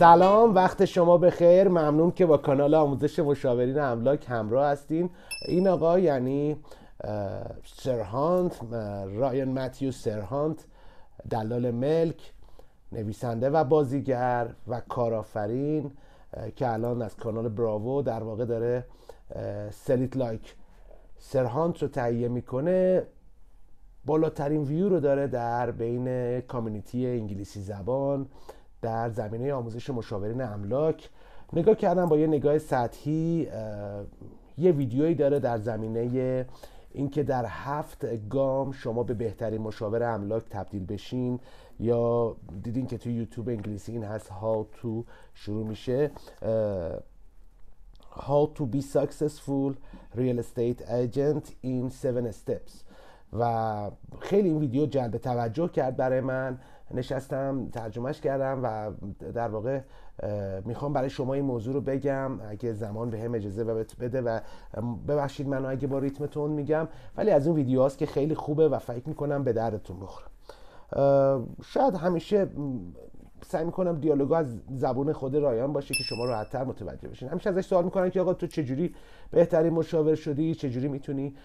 سلام وقت شما خیر ممنون که با کانال آموزش مشاورین املاک همراه هستین این آقا یعنی سرهانت رایان متیو سرهانت دلال ملک نویسنده و بازیگر و کارآفرین که الان از کانال براوو در واقع داره سلیت لایک سرهانت رو تهیه میکنه بالاترین ویو رو داره در بین کامیونیتی انگلیسی زبان در زمینه آموزش مشاورین املاک نگاه کردم با یه نگاه سطحی یه ویدیویی داره در زمینه اینکه در هفت گام شما به بهترین مشاور املاک تبدیل بشین یا دیدین که تو یوتیوب انگلیسی این هست how to شروع میشه how to be successful real estate agent in 7 steps و خیلی این ویدیو جلب توجه کرد برای من نشستم ترجمهش کردم و در واقع میخوام برای شما این موضوع رو بگم اگه زمان به هم اجازه بده و ببخشید منو اگه با ریتم میگم ولی از اون ویدیواس که خیلی خوبه و فکر میکنم به دردتون بخوره شاید همیشه سعی میکنم دیالوگا از زبون خود رایان باشه که شما راحتتر متوجه بشین همیشه ازش سوال میکنن که آقا تو چجوری بهترین مشاور شدی چجوری میتونی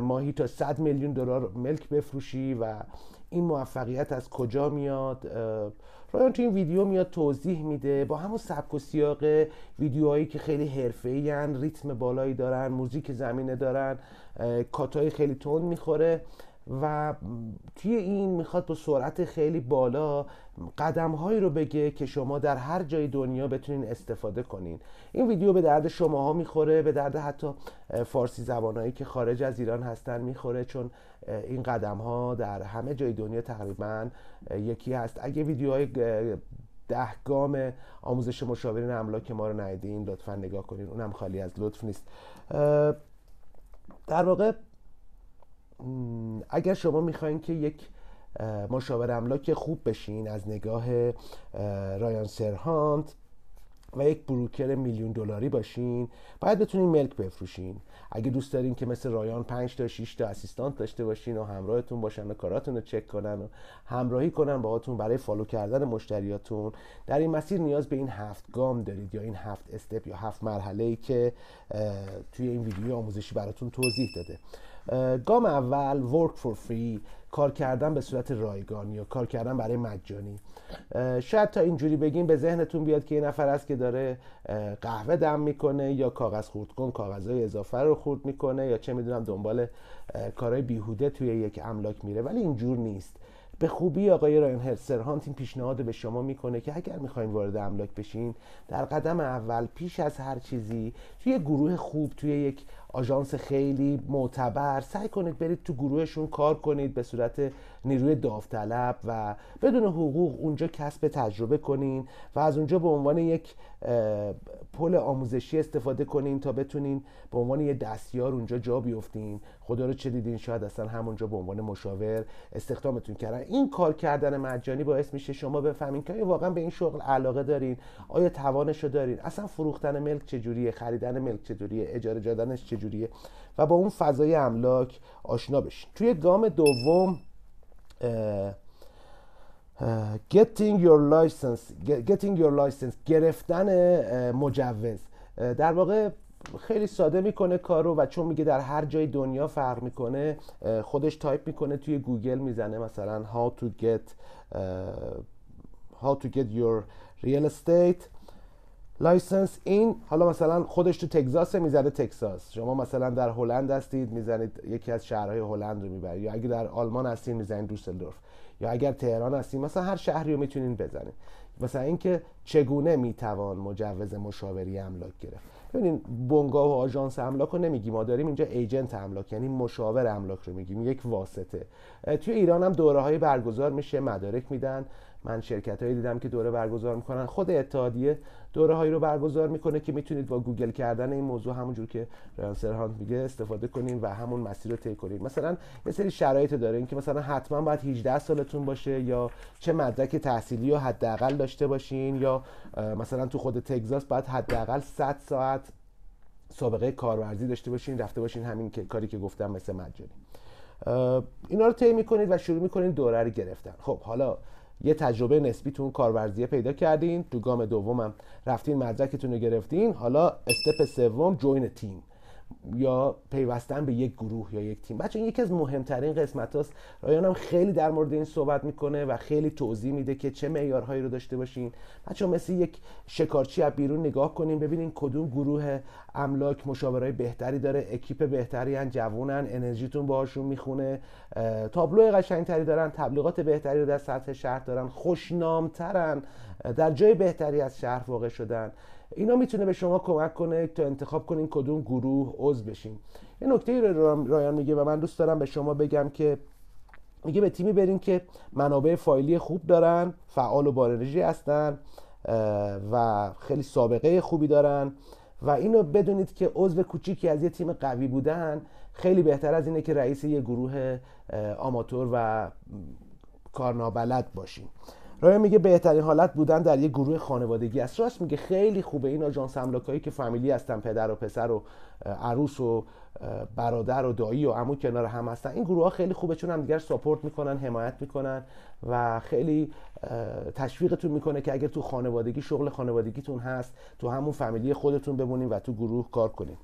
ماهی تا 100 میلیون دلار ملک بفروشی و این موفقیت از کجا میاد رایان تو این ویدیو میاد توضیح میده با همون سبک و سیاق ویدیوهایی که خیلی حرفه‌ای ریتم بالایی دارن موزیک زمینه دارن کاتای خیلی تند میخوره و توی این میخواد با سرعت خیلی بالا قدم هایی رو بگه که شما در هر جای دنیا بتونین استفاده کنین این ویدیو به درد شماها میخوره به درد حتی فارسی زبانایی که خارج از ایران هستن میخوره چون این قدم ها در همه جای دنیا تقریبا یکی هست اگه های ده گام آموزش مشاورین املاک ما رو ندیدین لطفا نگاه کنین اونم خالی از لطف نیست در واقع اگر شما میخواین که یک مشاور املاک خوب بشین از نگاه رایان سرهانت و یک بروکر میلیون دلاری باشین باید بتونین ملک بفروشین اگه دوست دارین که مثل رایان 5 تا 6 تا اسیستانت داشته باشین و همراهتون باشن و کاراتون رو چک کنن و همراهی کنن باهاتون برای فالو کردن مشتریاتون در این مسیر نیاز به این هفت گام دارید یا این هفت استپ یا هفت مرحله ای که توی این ویدیو آموزشی براتون توضیح داده گام اول ورک فور فری کار کردن به صورت رایگان یا کار کردن برای مجانی شاید تا اینجوری بگیم به ذهنتون بیاد که یه نفر است که داره قهوه دم میکنه یا کاغذ خورد کن کاغذهای اضافه رو خورد میکنه یا چه میدونم دنبال کارهای بیهوده توی یک املاک میره ولی اینجور نیست به خوبی آقای هرسر هرسرهانت این پیشنهاد به شما میکنه که اگر میخواین وارد املاک بشین در قدم اول پیش از هر چیزی توی گروه خوب توی یک آژانس خیلی معتبر سعی کنید برید تو گروهشون کار کنید به صورت نیروی داوطلب و بدون حقوق اونجا کسب تجربه کنین و از اونجا به عنوان یک پل آموزشی استفاده کنین تا بتونین به عنوان یه دستیار اونجا جا بیفتین خدا رو چه دیدین شاید اصلا همونجا به عنوان مشاور استخدامتون کردن این کار کردن مجانی باعث میشه شما بفهمین که آیا واقعا به این شغل علاقه دارین آیا توانش دارین اصلا فروختن ملک چجوریه خریدن ملک چجوریه اجاره دادنش چجوریه و با اون فضای املاک آشنا بشین توی گام دوم getting your license getting your license گرفتن مجوز در واقع خیلی ساده میکنه کارو و چون میگه در هر جای دنیا فرق میکنه خودش تایپ میکنه توی گوگل میزنه مثلا how to get how to get your real estate لایسنس این حالا مثلا خودش تو تگزاس میزنه تگزاس شما مثلا در هلند هستید میزنید یکی از شهرهای هلند رو میبرید یا اگه در آلمان هستید میزنید دوسلدورف یا اگر تهران هستید مثلا هر شهری رو میتونین بزنید مثلا اینکه چگونه میتوان مجوز مشاوری املاک گرفت ببینید بنگاه و آژانس املاک رو نمیگی ما داریم اینجا ایجنت املاک یعنی مشاور املاک رو میگیم یک واسطه توی ایران هم دوره برگزار میشه مدارک میدن من شرکت هایی دیدم که دوره برگزار میکنن خود اتحادیه دوره هایی رو برگزار میکنه که میتونید با گوگل کردن این موضوع همونجور که رانسر هانت میگه استفاده کنین و همون مسیر رو طی کنین مثلا یه سری شرایط داره اینکه مثلا حتما باید 18 سالتون باشه یا چه مدرک تحصیلی رو حداقل داشته باشین یا مثلا تو خود تگزاس باید حداقل 100 ساعت سابقه کارورزی داشته باشین رفته باشین همین که کاری که گفتم مثل مجانی اینا رو طی میکنید و شروع میکنید دوره رو گرفتن خب حالا یه تجربه نسبی تو کارورزیه پیدا کردین تو گام دومم رفتین مدرکتون رو گرفتین حالا استپ سوم جوین تیم یا پیوستن به یک گروه یا یک تیم بچه این یکی از مهمترین قسمت هاست رایان هم خیلی در مورد این صحبت میکنه و خیلی توضیح میده که چه معیارهایی رو داشته باشین بچه مثل یک شکارچی از بیرون نگاه کنیم ببینین کدوم گروه املاک مشاورهای بهتری داره اکیپ بهتری هن جوونن انرژیتون باهاشون میخونه تابلو قشنگتری دارن تبلیغات بهتری رو در سطح شهر دارن خوشنامترن در جای بهتری از شهر واقع شدن اینا میتونه به شما کمک کنه تا انتخاب کنین کدوم گروه عضو بشین یه نکته رو رایان میگه و من دوست دارم به شما بگم که میگه به تیمی برین که منابع فایلی خوب دارن فعال و بارنرژی هستن و خیلی سابقه خوبی دارن و اینو بدونید که عضو کوچیکی از یه تیم قوی بودن خیلی بهتر از اینه که رئیس یه گروه آماتور و کارنابلد باشین رایا میگه بهترین حالت بودن در یه گروه خانوادگی است راست میگه خیلی خوبه این آژانس املاکایی که فامیلی هستن پدر و پسر و عروس و برادر و دایی و عمو کنار هم هستن این گروه ها خیلی خوبه چون هم دیگر ساپورت میکنن حمایت میکنن و خیلی تشویقتون میکنه که اگر تو خانوادگی شغل خانوادگیتون هست تو همون فامیلی خودتون بمونین و تو گروه کار کنین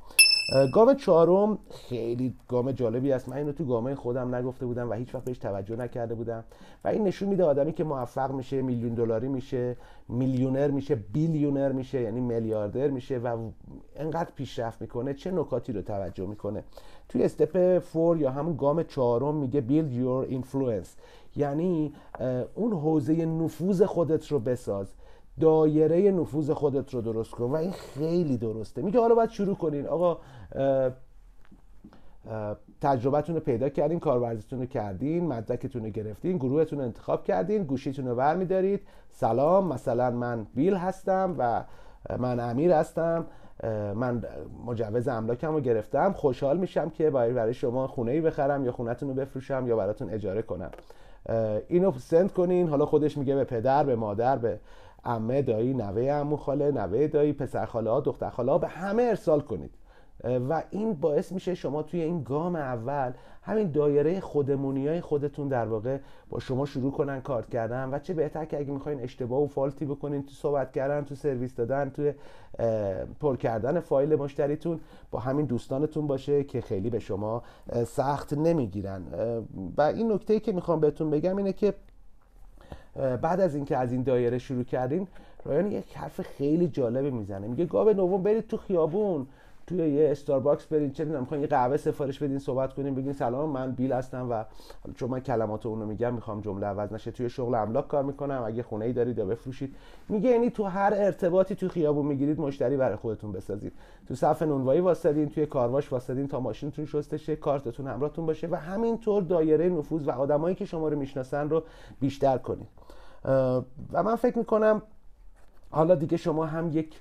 گام چهارم خیلی گام جالبی است من اینو تو گامه خودم نگفته بودم و هیچ وقت بهش توجه نکرده بودم و این نشون میده آدمی که موفق میشه میلیون دلاری میشه میلیونر میشه بیلیونر میشه یعنی میلیاردر میشه و انقدر پیشرفت میکنه چه نکاتی رو توجه میکنه توی استپ فور یا همون گام چهارم میگه build your influence یعنی اون حوزه نفوذ خودت رو بساز دایره نفوذ خودت رو درست کن و این خیلی درسته میگه حالا باید شروع کنین آقا تجربهتون رو پیدا کردین کارورزیتون رو کردین مدرکتون رو گرفتین گروهتون رو انتخاب کردین گوشیتون رو برمیدارید سلام مثلا من بیل هستم و من امیر هستم من مجوز املاکم رو گرفتم خوشحال میشم که برای شما خونه ای بخرم یا خونتون رو بفروشم یا براتون اجاره کنم اینو سند کنین حالا خودش میگه به پدر به مادر به عمه دایی نوه عمو خاله نوه دایی پسر خاله ها دختر خاله ها به همه ارسال کنید و این باعث میشه شما توی این گام اول همین دایره خودمونی های خودتون در واقع با شما شروع کنن کارت کردن و چه بهتر که اگه میخواین اشتباه و فالتی بکنین تو صحبت کردن تو سرویس دادن تو پر کردن فایل مشتریتون با همین دوستانتون باشه که خیلی به شما سخت نمیگیرن و این نکته که میخوام بهتون بگم اینه که بعد از اینکه از این دایره شروع کردین رایان یک حرف خیلی جالبه میزنه میگه گاب نوم برید تو خیابون توی یه استارباکس برین چه میدونم یه قهوه سفارش بدین صحبت کنیم بگین سلام من بیل هستم و چون من کلمات اونو میگم میخوام جمله عوض نشه توی شغل املاک کار میکنم اگه خونه ای دارید یا بفروشید میگه یعنی تو هر ارتباطی تو خیابون میگیرید مشتری برای خودتون بسازید تو صف نونوایی واسدین توی کارواش واسدین تا ماشینتون شسته شه کارتتون همراهتون باشه و همینطور دایره نفوذ و آدمایی که شما رو میشناسن رو بیشتر کنید و من فکر میکنم حالا دیگه شما هم یک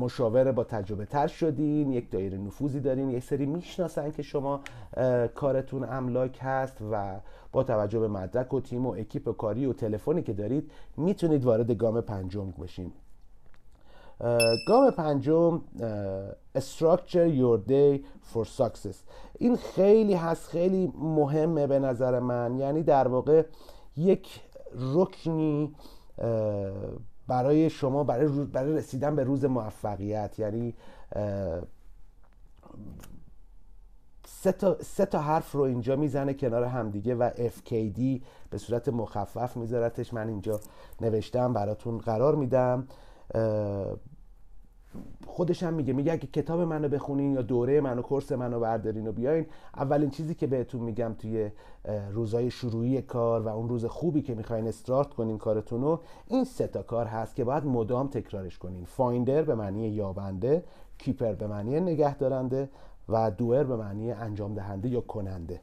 مشاور با تجربه تر شدین یک دایره نفوذی دارین یک سری میشناسن که شما کارتون املاک هست و با توجه به مدرک و تیم و اکیپ و کاری و تلفنی که دارید میتونید وارد گام پنجم بشین گام پنجم structure your day for success این خیلی هست خیلی مهمه به نظر من یعنی در واقع یک رکنی برای شما برای, برای رسیدن به روز موفقیت یعنی سه تا, حرف رو اینجا میزنه کنار همدیگه و FKD به صورت مخفف میذارتش من اینجا نوشتم براتون قرار میدم خودش هم میگه میگه اگه کتاب منو بخونین یا دوره منو کورس منو بردارین و بیاین اولین چیزی که بهتون میگم توی روزای شروعی کار و اون روز خوبی که میخواین استارت کنین کارتون رو این سه تا کار هست که باید مدام تکرارش کنین فایندر به معنی یابنده کیپر به معنی نگهدارنده و دور به معنی انجام دهنده یا کننده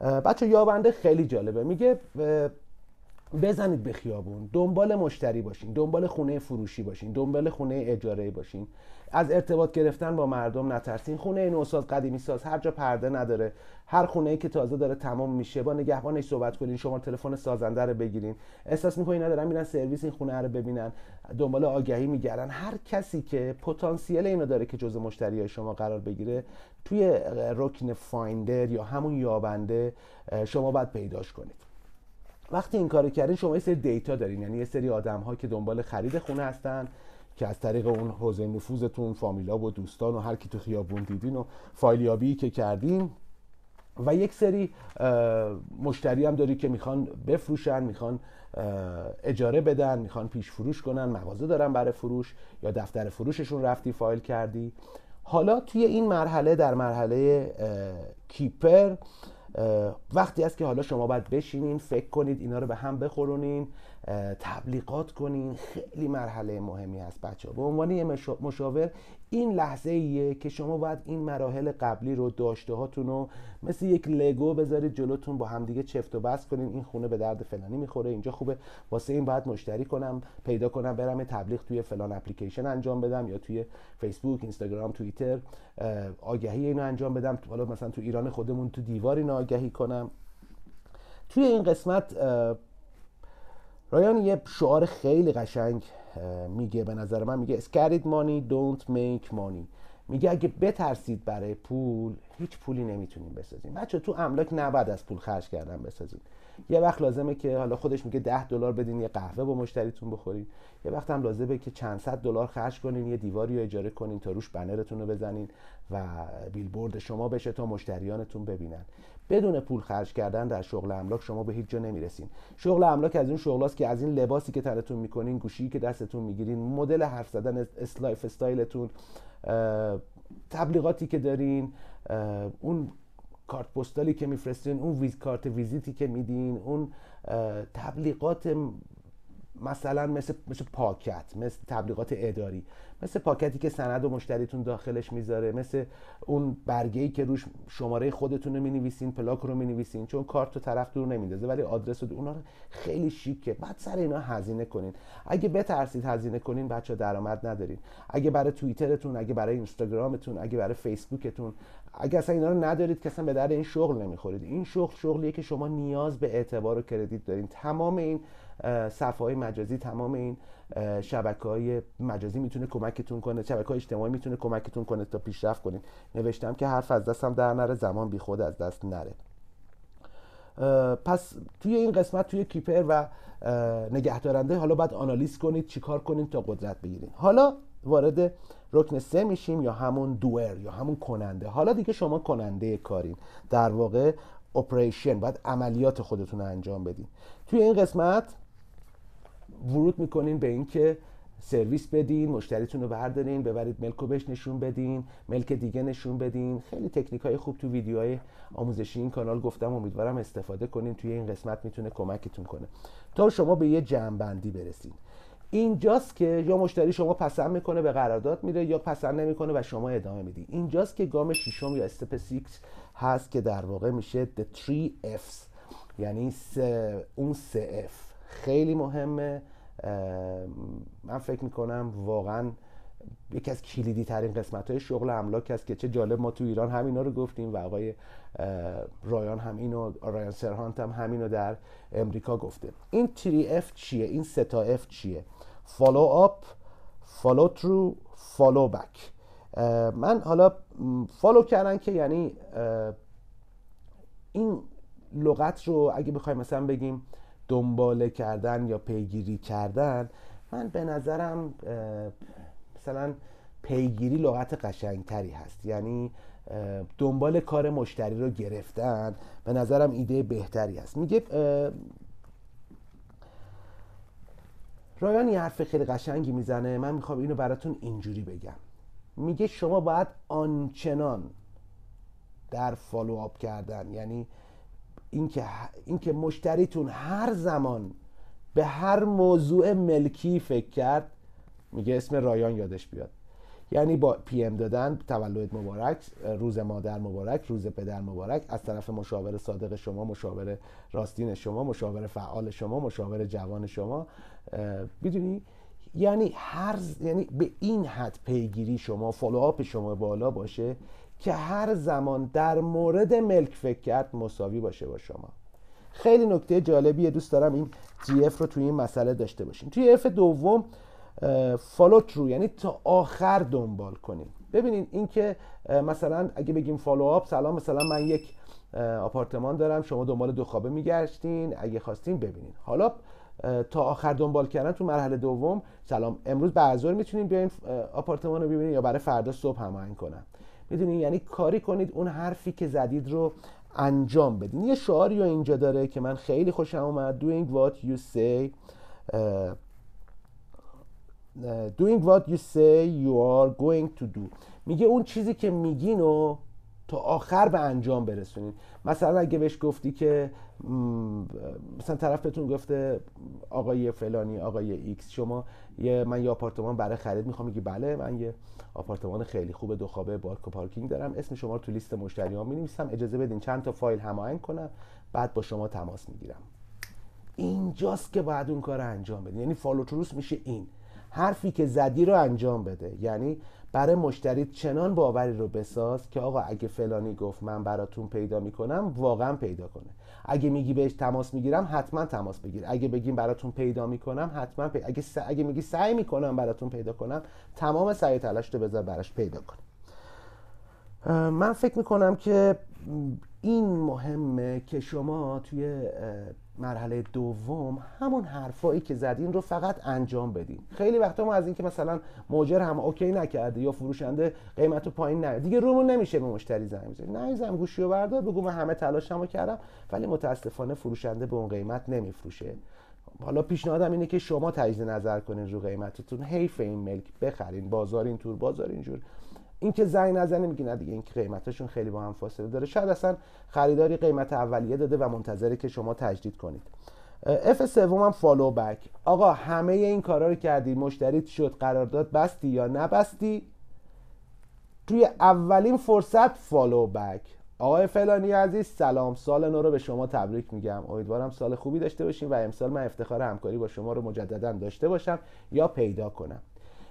بچه یابنده خیلی جالبه میگه بزنید به خیابون دنبال مشتری باشین دنبال خونه فروشی باشین دنبال خونه اجاره باشین از ارتباط گرفتن با مردم نترسین خونه نوساز قدیمی ساز هر جا پرده نداره هر خونه ای که تازه داره تمام میشه با نگهبانش صحبت کنین شما تلفن سازنده رو بگیرین احساس میکنین ندارن میرن سرویس این خونه رو ببینن دنبال آگهی میگردن هر کسی که پتانسیل اینو داره که جزء مشتری های شما قرار بگیره توی رکن فایندر یا همون یابنده شما باید پیداش کنید وقتی این کارو کردین شما یه سری دیتا دارین یعنی یه سری آدم که دنبال خرید خونه هستن که از طریق اون حوزه نفوذتون فامیلا و دوستان و هر کی تو خیابون دیدین و فایلیابی که کردین و یک سری مشتری هم داری که میخوان بفروشن میخوان اجاره بدن میخوان پیش فروش کنن مغازه دارن برای فروش یا دفتر فروششون رفتی فایل کردی حالا توی این مرحله در مرحله کیپر وقتی است که حالا شما باید بشینین فکر کنید اینا رو به هم بخورونین تبلیغات کنین خیلی مرحله مهمی هست بچه ها به عنوان یه مشاور این لحظه ایه که شما باید این مراحل قبلی رو داشته هاتون رو مثل یک لگو بذارید جلوتون با همدیگه چفت و بس کنین این خونه به درد فلانی میخوره اینجا خوبه واسه این باید مشتری کنم پیدا کنم برم تبلیغ توی فلان اپلیکیشن انجام بدم یا توی فیسبوک اینستاگرام توییتر آگهی اینو انجام بدم حالا مثلا تو ایران خودمون تو دیواری کنم توی این قسمت رایان یه شعار خیلی قشنگ میگه به نظر من میگه Scared money don't make money میگه اگه بترسید برای پول هیچ پولی نمیتونیم بسازیم بچه تو املاک نباید از پول خرج کردن بسازید یه وقت لازمه که حالا خودش میگه 10 دلار بدین یه قهوه با مشتریتون بخورین یه وقت هم لازمه که چند صد دلار خرج کنین یه دیواری رو اجاره کنین تا روش بنرتون رو بزنین و بیلبورد شما بشه تا مشتریانتون ببینن بدون پول خرج کردن در شغل املاک شما به هیچ جا نمیرسین شغل املاک از اون شغلاست که از این لباسی که تنتون میکنین گوشی که دستتون میگیرین مدل حرف زدن اسلایف استایلتون تبلیغاتی که دارین اون کارت پستالی که میفرستین اون ویز کارت ویزیتی که میدین اون تبلیغات مثلا مثل, مثل پاکت مثل تبلیغات اداری مثل پاکتی که سند و مشتریتون داخلش میذاره مثل اون برگه که روش شماره خودتون رو مینویسین پلاک رو مینویسین چون کارت و طرف دور نمیندازه ولی آدرس رو خیلی شیکه بعد سر اینا هزینه کنین اگه بترسید هزینه کنین بچه درآمد ندارین اگه برای توییترتون اگه برای اینستاگرامتون اگه برای فیسبوکتون اگه اصلا اینا رو ندارید که اصلا به در این شغل نمیخورید این شغل شغلیه که شما نیاز به اعتبار و کردیت دارین تمام این صفحه های مجازی تمام این شبکه های مجازی میتونه کمکتون کنه شبکه های اجتماعی میتونه کمکتون کنه تا پیشرفت کنید نوشتم که حرف از دستم در نره زمان بی خود از دست نره پس توی این قسمت توی کیپر و نگهدارنده حالا باید آنالیز کنید چیکار کنید تا قدرت بگیرید حالا وارد رکن سه میشیم یا همون دوئر یا همون کننده حالا دیگه شما کننده کارین در واقع اپریشن باید عملیات خودتون رو انجام بدین توی این قسمت ورود میکنین به اینکه سرویس بدین مشتریتون رو بردارین ببرید ملک رو بهش نشون بدین ملک دیگه نشون بدین خیلی تکنیک های خوب تو ویدیوهای آموزشی این کانال گفتم امیدوارم استفاده کنین توی این قسمت میتونه کمکتون کنه تا شما به یه جمعبندی برسین اینجاست که یا مشتری شما پسند میکنه به قرارداد میره یا پسند نمیکنه و شما ادامه میدی اینجاست که گام ششم یا استپ 6 هست که در واقع میشه the 3 F's یعنی سه اون F خیلی مهمه من فکر میکنم واقعا یکی از کلیدی ترین قسمت های شغل املاک است که چه جالب ما تو ایران همینا رو گفتیم و آقای رایان هم اینو رایان سرهانت هم همینو در امریکا گفته این 3F چیه این 3 تا چیه فالو آپ فالو ترو فالو بک من حالا فالو کردن که یعنی این لغت رو اگه بخوایم مثلا بگیم دنباله کردن یا پیگیری کردن من به نظرم مثلا پیگیری لغت قشنگتری هست یعنی دنبال کار مشتری رو گرفتن به نظرم ایده بهتری است. میگه رایان یه حرف خیلی قشنگی میزنه من میخوام اینو براتون اینجوری بگم میگه شما باید آنچنان در فالو آب کردن یعنی اینکه اینکه مشتریتون هر زمان به هر موضوع ملکی فکر کرد میگه اسم رایان یادش بیاد یعنی با پی ام دادن تولد مبارک روز مادر مبارک روز پدر مبارک از طرف مشاور صادق شما مشاور راستین شما مشاور فعال شما مشاور جوان شما میدونی یعنی هر یعنی به این حد پیگیری شما فالوآپ شما بالا باشه که هر زمان در مورد ملک فکر کرد مساوی باشه با شما خیلی نکته جالبیه دوست دارم این جی اف رو توی این مسئله داشته باشیم توی اف دوم فالو ترو یعنی تا آخر دنبال کنیم ببینین که مثلا اگه بگیم فالو آپ سلام مثلا من یک آپارتمان دارم شما دنبال دو خوابه میگشتین اگه خواستین ببینین حالا تا آخر دنبال کردن تو مرحله دوم سلام امروز بعد میتونیم بیاین آپارتمان رو ببینین یا برای فردا صبح هماهنگ کنم میدونی یعنی کاری کنید اون حرفی که زدید رو انجام بدین یه شعاری رو اینجا داره که من خیلی خوشم اومد doing what you say uh, uh, doing what you say you are going to do میگه اون چیزی که میگین و تا آخر به انجام برسونید مثلا اگه بهش گفتی که مثلا طرف بهتون گفته آقای فلانی آقای ایکس شما یه من یه آپارتمان برای خرید میخوام میگی بله من یه آپارتمان خیلی خوب دو خوابه بارک پارکینگ دارم اسم شما رو تو لیست مشتریان می‌نویسم اجازه بدین چند تا فایل هماهنگ کنم بعد با شما تماس میگیرم اینجاست که باید اون کار رو انجام بدین یعنی فالو تروس میشه این حرفی که زدی رو انجام بده یعنی برای مشتری چنان باوری رو بساز که آقا اگه فلانی گفت من براتون پیدا میکنم واقعا پیدا کنه اگه میگی بهش تماس میگیرم حتما تماس بگیر اگه بگیم براتون پیدا میکنم حتما پی. اگه, اگه میگی سعی میکنم براتون پیدا کنم تمام سعی تلاش رو بذار براش پیدا کنم من فکر میکنم که این مهمه که شما توی مرحله دوم همون حرفایی که زدین رو فقط انجام بدین خیلی وقتا ما از اینکه مثلا موجر هم اوکی نکرده یا فروشنده قیمت رو پایین نره دیگه رومون نمیشه به مشتری زنگ بزنیم نه گوشی رو بردار بگو من همه تلاشمو کردم ولی متاسفانه فروشنده به اون قیمت نمیفروشه حالا پیشنهادم اینه که شما تجدید نظر کنین رو قیمتتون حیف این ملک بخرین بازار این تور بازار اینجور اینکه زنگ نزنه میگه نه دیگه این قیمتشون خیلی با هم فاصله داره شاید اصلا خریداری قیمت اولیه داده و منتظره که شما تجدید کنید اف سوم هم فالو بک آقا همه این کارا رو کردی مشتریت شد قرارداد بستی یا نبستی توی اولین فرصت فالو بک آقای فلانی عزیز سلام سال نو رو به شما تبریک میگم امیدوارم سال خوبی داشته باشیم و امسال من افتخار همکاری با شما رو مجددا داشته باشم یا پیدا کنم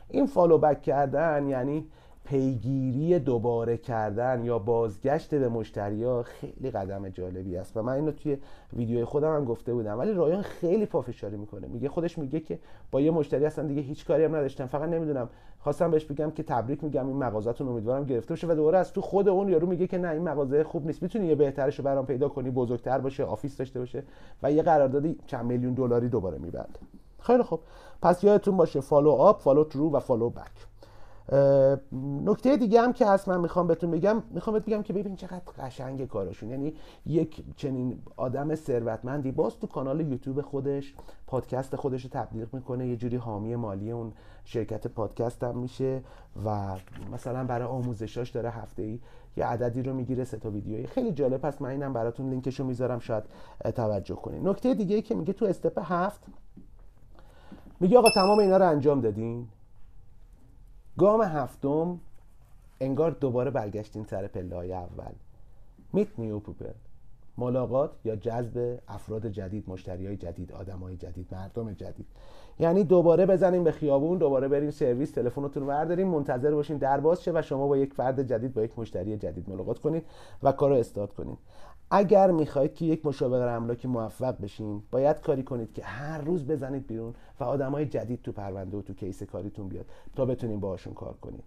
این فالو بک کردن یعنی پیگیری دوباره کردن یا بازگشت به مشتری ها خیلی قدم جالبی است و من اینو توی ویدیوی خودم هم گفته بودم ولی رایان خیلی پافشاری میکنه میگه خودش میگه که با یه مشتری اصلا دیگه هیچ کاری هم نداشتم فقط نمیدونم خواستم بهش بگم که تبریک میگم این مغازتون امیدوارم گرفته بشه و دوباره از تو خود اون یارو میگه که نه این مغازه خوب نیست میتونی یه رو برام پیدا کنی بزرگتر باشه آفیس داشته باشه و یه قراردادی چند میلیون دلاری دوباره میبنده خیلی خوب پس یادتون باشه فالو آپ فالو ترو و فالو بک نکته دیگه هم که هست من میخوام بهتون بگم میخوام بگم که ببین چقدر قشنگ کارشون یعنی یک چنین آدم ثروتمندی باز تو کانال یوتیوب خودش پادکست خودش رو تبلیغ میکنه یه جوری حامی مالی اون شرکت پادکست هم میشه و مثلا برای آموزشاش داره هفته ای یه عددی رو میگیره سه تا ویدیوی خیلی جالب هست من اینم براتون لینکش رو میذارم شاید توجه کنید نکته دیگه که میگه تو استپ هفت میگه آقا تمام اینا رو انجام دادین گام هفتم انگار دوباره بلگشتین سر پله های اول میت نیو ملاقات یا جذب افراد جدید مشتری های جدید آدم های جدید مردم جدید یعنی دوباره بزنیم به خیابون دوباره بریم سرویس تلفنتون برداریم منتظر باشین در باز و شما با یک فرد جدید با یک مشتری جدید ملاقات کنید و کار رو استارت کنید اگر میخواهید که یک مشاور املاکی موفق بشین باید کاری کنید که هر روز بزنید بیرون و های جدید تو پرونده و تو کیس کاریتون بیاد تا بتونیم باهاشون کار کنید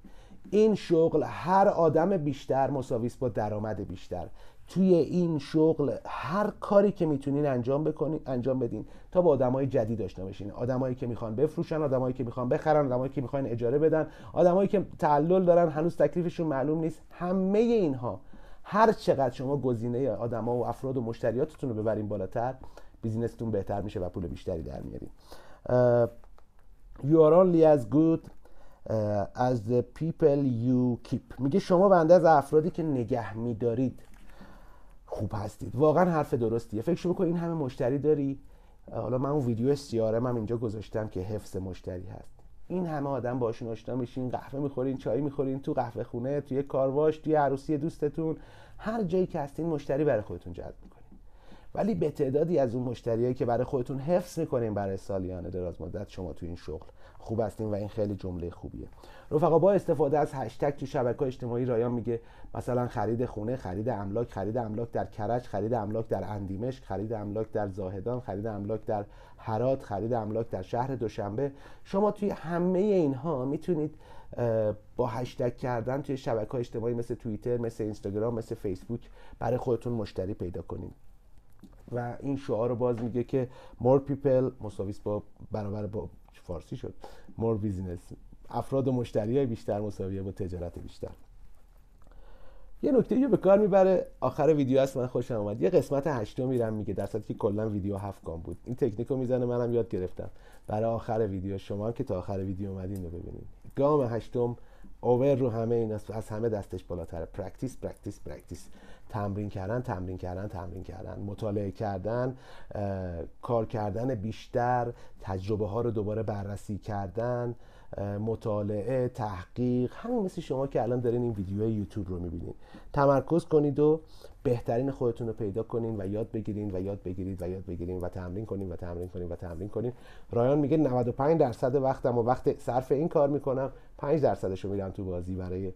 این شغل هر آدم بیشتر مساویس با درآمد بیشتر توی این شغل هر کاری که میتونین انجام بکنین انجام بدین تا با آدمای جدید آشنا بشین آدمایی که میخوان بفروشن آدمایی که میخوان بخرن آدمایی که میخوان اجاره بدن آدمایی که تعلل دارن هنوز تکلیفشون معلوم نیست همه اینها هر چقدر شما گزینه آدما و افراد و مشتریاتتون رو ببرین بالاتر بیزینستون بهتر میشه و پول بیشتری در میارین you are only as good as the people you keep میگه شما بنده از افرادی که نگه میدارید خوب هستید واقعا حرف درستیه فکر بکن این همه مشتری داری حالا من اون ویدیو سیاره من اینجا گذاشتم که حفظ مشتری هست این همه آدم باشون آشنا میشین قهوه میخورین چای میخورین تو قهوه خونه توی کارواش توی عروسی دوستتون هر جایی که هستین مشتری برای خودتون جذب میکنین ولی به تعدادی از اون مشتریایی که برای خودتون حفظ میکنین برای سالیان دراز مدت شما تو این شغل خوب هستیم و این خیلی جمله خوبیه رفقا با استفاده از هشتگ تو شبکه اجتماعی رایان میگه مثلا خرید خونه خرید املاک خرید املاک در کرج خرید املاک در اندیمش، خرید املاک در زاهدان خرید املاک در هرات خرید املاک در شهر دوشنبه شما توی همه اینها میتونید با هشتگ کردن توی شبکه اجتماعی مثل توییتر مثل اینستاگرام مثل فیسبوک برای خودتون مشتری پیدا کنید و این شعار رو باز میگه که more people مساویس با برابر با فارسی شد مور بیزینس افراد و مشتری بیشتر مساویه با تجارت بیشتر یه نکته رو به کار میبره آخر ویدیو هست من خوشم اومد یه قسمت هشتم میرم میگه در که کلا ویدیو هفت گام بود این تکنیک رو میزنه منم یاد گرفتم برای آخر ویدیو شما هم که تا آخر ویدیو اومدین رو ببینید گام هشتم اوور رو همه این از همه دستش بالاتره پرکتیس پرکتیس پرکتیس تمرین کردن تمرین کردن تمرین کردن مطالعه کردن کار کردن بیشتر تجربه ها رو دوباره بررسی کردن مطالعه تحقیق همین مثل شما که الان دارین این ویدیو یوتیوب رو میبینین تمرکز کنید و بهترین خودتون رو پیدا کنین و یاد بگیرین و یاد بگیرید و یاد بگیرین و تمرین کنین و تمرین کنین و تمرین کنین رایان میگه 95 درصد وقتم و وقت صرف این کار میکنم 5 درصدش رو میدم تو بازی برای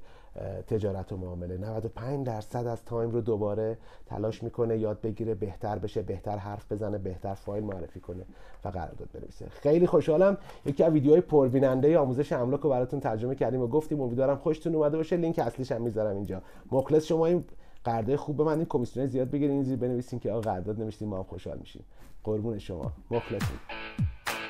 تجارت و معامله 95 درصد از تایم رو دوباره تلاش میکنه یاد بگیره بهتر بشه بهتر حرف بزنه بهتر فایل معرفی کنه و قرارداد بنویسه خیلی خوشحالم یکی از ویدیوهای پربیننده آموزش املاک رو براتون ترجمه کردیم و گفتیم امیدوارم خوشتون اومده باشه لینک اصلیش هم میذارم اینجا مخلص شما این قرارداد خوب به من این کمیسیون زیاد بگیرین زیر بنویسین که آقا قرارداد نمیشتیم ما خوشحال میشیم قربون شما مخلصیم